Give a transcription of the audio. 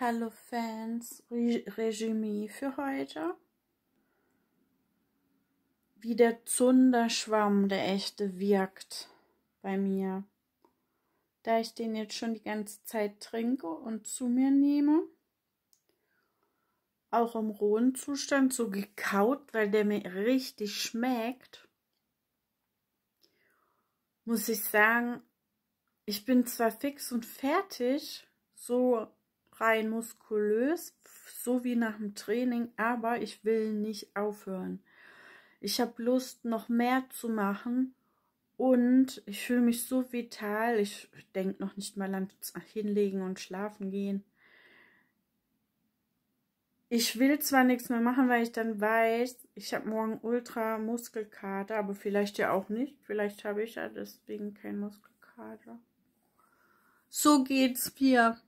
Hallo Fans Resümee für heute. Wie der Zunderschwamm, der echte, wirkt bei mir. Da ich den jetzt schon die ganze Zeit trinke und zu mir nehme. Auch im rohen Zustand so gekaut, weil der mir richtig schmeckt. Muss ich sagen, ich bin zwar fix und fertig, so rein muskulös, so wie nach dem Training, aber ich will nicht aufhören. Ich habe Lust, noch mehr zu machen und ich fühle mich so vital. Ich denke noch nicht mal an hinlegen und schlafen gehen. Ich will zwar nichts mehr machen, weil ich dann weiß, ich habe morgen ultra Muskelkater, aber vielleicht ja auch nicht. Vielleicht habe ich ja deswegen keinen Muskelkater. So geht's mir.